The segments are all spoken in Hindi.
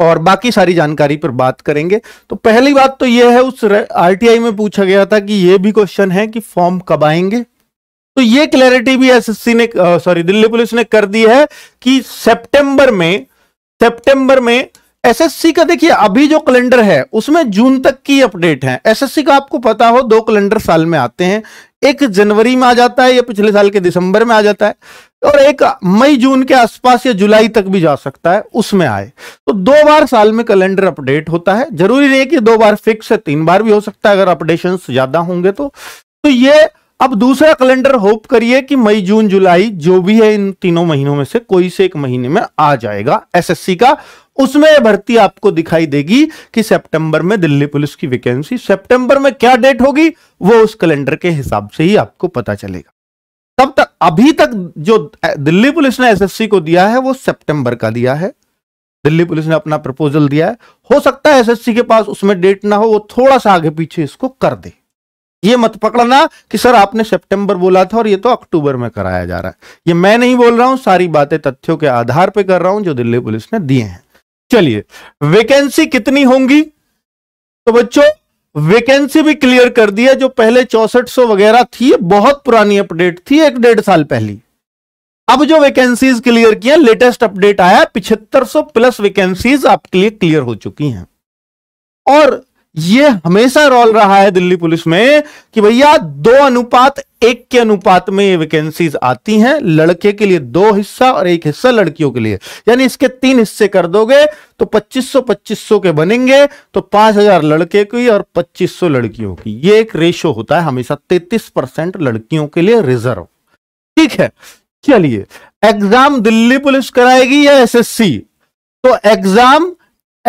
और बाकी सारी जानकारी पर बात करेंगे तो पहली बात तो यह है उस आरटीआई में पूछा गया था कि यह भी क्वेश्चन है कि फॉर्म कब आएंगे तो ये क्लैरिटी भी एसएससी ने सॉरी दिल्ली पुलिस ने कर दी है कि सितंबर में सितंबर में एसएससी का देखिए अभी जो कैलेंडर है उसमें जून तक की अपडेट है एसएससी का आपको पता हो दो कैलेंडर साल में आते हैं एक जनवरी में आ जाता है या पिछले साल के दिसंबर में आ जाता है और एक मई जून के आसपास या जुलाई तक भी जा सकता है उसमें आए तो दो बार साल में कैलेंडर अपडेट होता है जरूरी नहीं कि दो बार फिक्स है तीन बार भी हो सकता है अगर अपडेशन ज्यादा होंगे तो तो ये अब दूसरा कैलेंडर होप करिए कि मई जून जुलाई जो भी है इन तीनों महीनों में से कोई से एक महीने में आ जाएगा एस का उसमें भर्ती आपको दिखाई देगी कि सेप्टेंबर में दिल्ली पुलिस की वैकेंसी सेप्टेंबर में क्या डेट होगी वो उस कैलेंडर के हिसाब से ही आपको पता चलेगा तब तक अभी तक जो दिल्ली पुलिस ने एसएससी को दिया है वो सितंबर का दिया है दिल्ली पुलिस ने अपना प्रपोजल दिया है हो सकता है एसएससी के पास उसमें डेट ना हो वो थोड़ा सा आगे पीछे इसको कर दे ये मत पकड़ना कि सर आपने सितंबर बोला था और ये तो अक्टूबर में कराया जा रहा है ये मैं नहीं बोल रहा हूं सारी बातें तथ्यों के आधार पर कर रहा हूं जो दिल्ली पुलिस ने दिए हैं चलिए वैकेंसी कितनी होंगी तो बच्चों वैकेंसी भी क्लियर कर दी है जो पहले चौसठ सौ वगैरह थी बहुत पुरानी अपडेट थी एक डेढ़ साल पहली अब जो वैकेंसीज क्लियर की लेटेस्ट अपडेट आया पिछहत्तर सौ प्लस वैकेंसीज आपके लिए क्लियर हो चुकी हैं और ये हमेशा रोल रहा है दिल्ली पुलिस में कि भैया दो अनुपात एक के अनुपात में ये वैकेंसीज आती हैं लड़के के लिए दो हिस्सा और एक हिस्सा लड़कियों के लिए यानी इसके तीन हिस्से कर दोगे तो 2500 2500 के बनेंगे तो 5000 लड़के की और 2500 लड़कियों की ये एक रेशो होता है हमेशा 33 परसेंट लड़कियों के लिए रिजर्व ठीक है चलिए एग्जाम दिल्ली पुलिस कराएगी या एस तो एग्जाम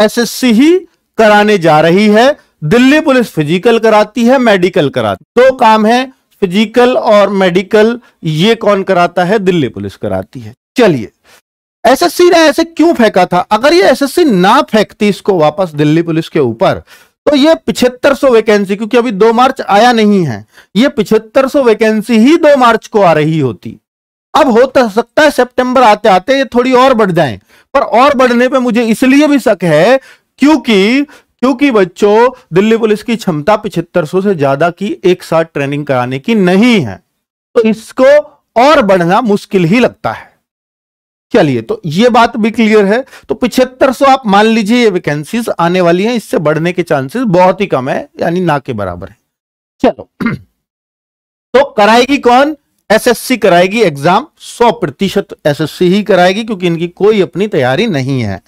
एस ही कराने जा रही है दिल्ली पुलिस फिजिकल कराती है मेडिकल कराती दो तो काम है फिजिकल और मेडिकल ये कौन कराता है दिल्ली पुलिस कराती है चलिए एसएससी ने ऐसे क्यों फेंका था अगर ये एसएससी ना फेंकती इसको वापस दिल्ली पुलिस के ऊपर तो ये पिछहत्तर सौ वैकेंसी क्योंकि अभी दो मार्च आया नहीं है ये पिछहत्तर सौ वैकेंसी ही दो मार्च को आ रही होती अब हो तो सकता है सितंबर आते आते ये थोड़ी और बढ़ जाए पर और बढ़ने पे मुझे इसलिए भी शक है क्योंकि क्योंकि बच्चों दिल्ली पुलिस की क्षमता पिछहत्तर से ज्यादा की एक साथ ट्रेनिंग कराने की नहीं है तो इसको और बढ़ना मुश्किल ही लगता है चलिए तो ये बात भी क्लियर है तो पिछहत्तर सौ आप मान लीजिए ये वैकेंसीज आने वाली हैं इससे बढ़ने के चांसेस बहुत ही कम है यानी ना के बराबर है चलो तो कराएगी कौन एसएससी कराएगी एग्जाम 100 प्रतिशत एसएससी ही कराएगी क्योंकि इनकी कोई अपनी तैयारी नहीं है